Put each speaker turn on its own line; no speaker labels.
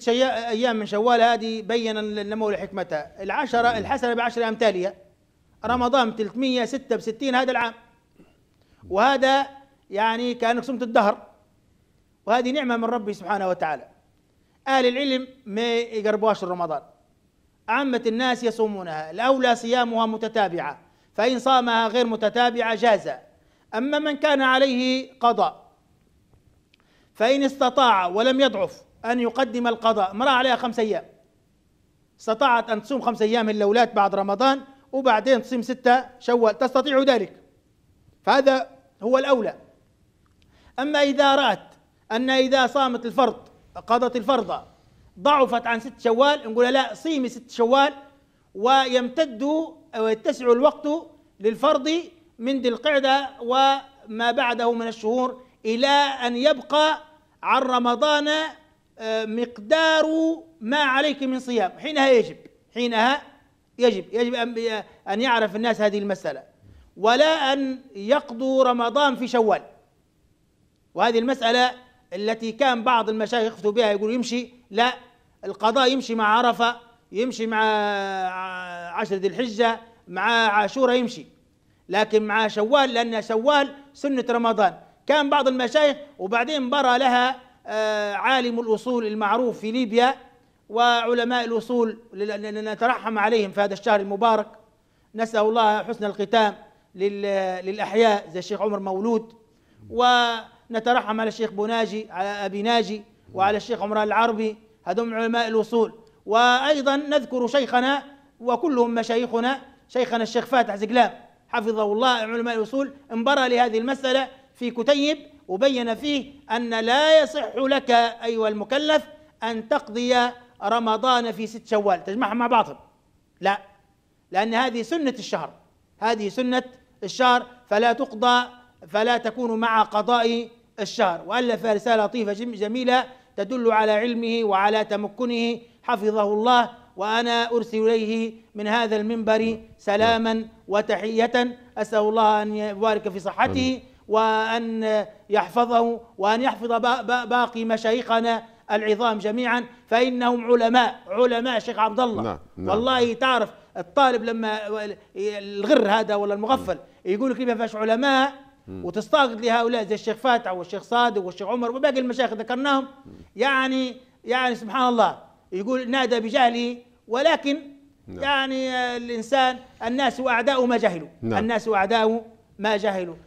ستة أيام من شوال هذه بين النمو لحكمتها العشرة الحسنة بعشر تاليه رمضان 366 هذا العام وهذا يعني كأنك صمت الدهر وهذه نعمة من ربي سبحانه وتعالى أهل العلم ما يقربوهاش رمضان عامة الناس يصومونها الأولى صيامها متتابعة فإن صامها غير متتابعة جاز أما من كان عليه قضاء فإن استطاع ولم يضعف أن يقدم القضاء مرأة عليها خمس أيام استطاعت أن تصوم خمس أيام اللولات بعد رمضان وبعدين تصوم ستة شوال تستطيع ذلك فهذا هو الأولى أما إذا رأت أن إذا صامت الفرض قضت الفرض ضعفت عن ست شوال نقول لا صيمي ست شوال ويمتد ويتسع الوقت للفرض من ذي القعدة وما بعده من الشهور إلى أن يبقى عن رمضان آه، مقدار ما عليك من صيام حينها يجب حينها يجب يجب أن يعرف الناس هذه المسألة ولا أن يقضوا رمضان في شوال وهذه المسألة التي كان بعض المشايخ يفتوا بها يقول يمشي لا القضاء يمشي مع عرفة يمشي مع عشر ذي الحجة مع عاشورة يمشي لكن مع شوال لأن شوال سنة رمضان كان بعض المشايخ وبعدين برى لها آه، عالم الأصول المعروف في ليبيا وعلماء الأصول نترحم عليهم في هذا الشهر المبارك نسأل الله حسن الختام للأحياء زي الشيخ عمر مولود ونترحم على الشيخ بوناجي على أبي ناجي وعلى الشيخ عمران العربي هذم علماء الأصول وأيضا نذكر شيخنا وكلهم مشايخنا شيخنا الشيخ فاتح زقلاب حفظه الله علماء الأصول انبرى لهذه المسألة في كتيب وبين فيه أن لا يصح لك أيها المكلف أن تقضي رمضان في ست شوال تجمعها مع بعضهم لا لأن هذه سنة الشهر هذه سنة الشهر فلا تقضى فلا تكون مع قضاء الشهر وألف رسالة لطيفة جميلة تدل على علمه وعلى تمكنه حفظه الله وأنا أرسل إليه من هذا المنبر سلاما وتحية أسأل الله أن يبارك في صحته وأن يحفظه وأن يحفظ باقي مشايخنا العظام جميعا فإنهم علماء علماء شيخ عبد الله نعم نعم والله تعرف الطالب لما الغر هذا ولا المغفل يقول لك ما فيش علماء وتستعقد لهؤلاء زي الشيخ فاتح والشيخ صادق والشيخ عمر وباقي المشايخ ذكرناهم يعني يعني سبحان الله يقول نادى بجهله ولكن نعم. يعني الإنسان الناس وأعداؤه ما جهلوا نعم. الناس وأعداؤه ما جهلوا